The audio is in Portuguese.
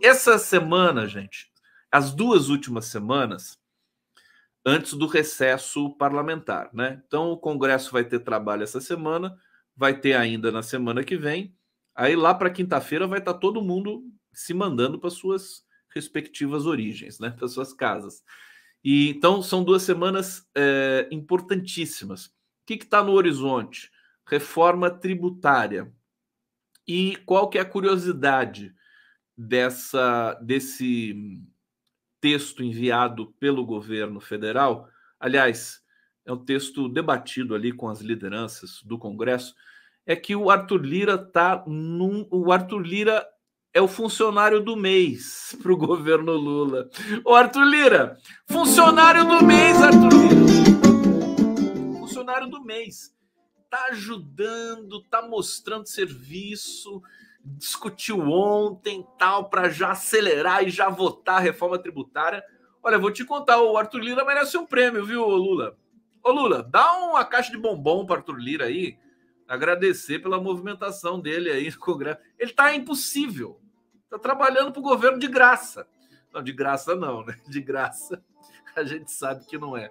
Essa semana, gente, as duas últimas semanas, antes do recesso parlamentar, né? Então, o Congresso vai ter trabalho essa semana, vai ter ainda na semana que vem. Aí, lá para quinta-feira, vai estar tá todo mundo se mandando para suas respectivas origens, né? Para suas casas. E então são duas semanas é, importantíssimas. O que está no horizonte? Reforma tributária. E qual que é a curiosidade? dessa desse texto enviado pelo governo federal. Aliás, é um texto debatido ali com as lideranças do Congresso. É que o Arthur Lira tá num, o Arthur Lira é o funcionário do mês para o governo Lula. o Arthur Lira, funcionário do mês, Arthur Lira. Funcionário do mês. Tá ajudando, tá mostrando serviço, discutiu ontem, tal, para já acelerar e já votar a reforma tributária. Olha, vou te contar, o Arthur Lira merece um prêmio, viu, Lula? Ô, Lula, dá uma caixa de bombom para Arthur Lira aí, agradecer pela movimentação dele aí no Congresso. Ele tá impossível. Tá trabalhando para o governo de graça. Não, de graça não, né? De graça a gente sabe que não é.